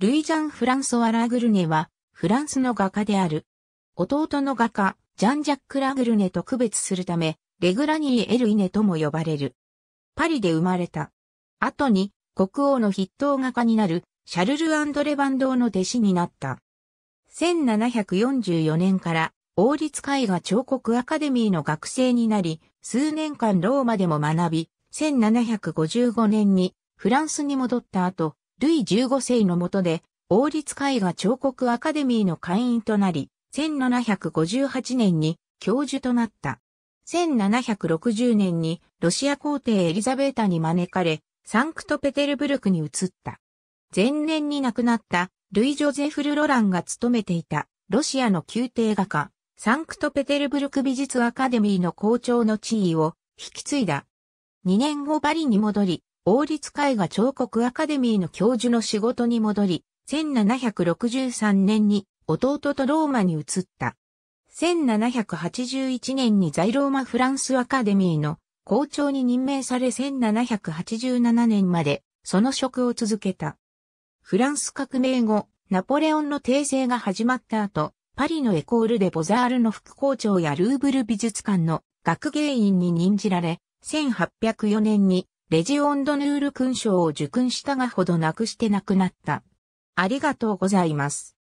ルイジャン・フランソワ・ラグルネは、フランスの画家である。弟の画家、ジャン・ジャック・ラグルネと区別するため、レグラニー・エル・イネとも呼ばれる。パリで生まれた。後に、国王の筆頭画家になる、シャルル・アンドレ・バンドーの弟子になった。1744年から王立絵画彫刻アカデミーの学生になり、数年間ローマでも学び、1755年にフランスに戻った後、ルイ15世の下で、王立絵画彫刻アカデミーの会員となり、1758年に教授となった。1760年にロシア皇帝エリザベータに招かれ、サンクトペテルブルクに移った。前年に亡くなったルイ・ジョゼフル・ロランが務めていたロシアの宮廷画家、サンクトペテルブルク美術アカデミーの校長の地位を引き継いだ。2年後バリに戻り、王立絵画彫刻アカデミーの教授の仕事に戻り、1763年に弟とローマに移った。1781年に在ローマフランスアカデミーの校長に任命され1787年までその職を続けた。フランス革命後、ナポレオンの訂正が始まった後、パリのエコールでボザールの副校長やルーブル美術館の学芸員に任じられ、1804年にレジオンドヌール勲章を受勲したがほどなくして亡くなった。ありがとうございます。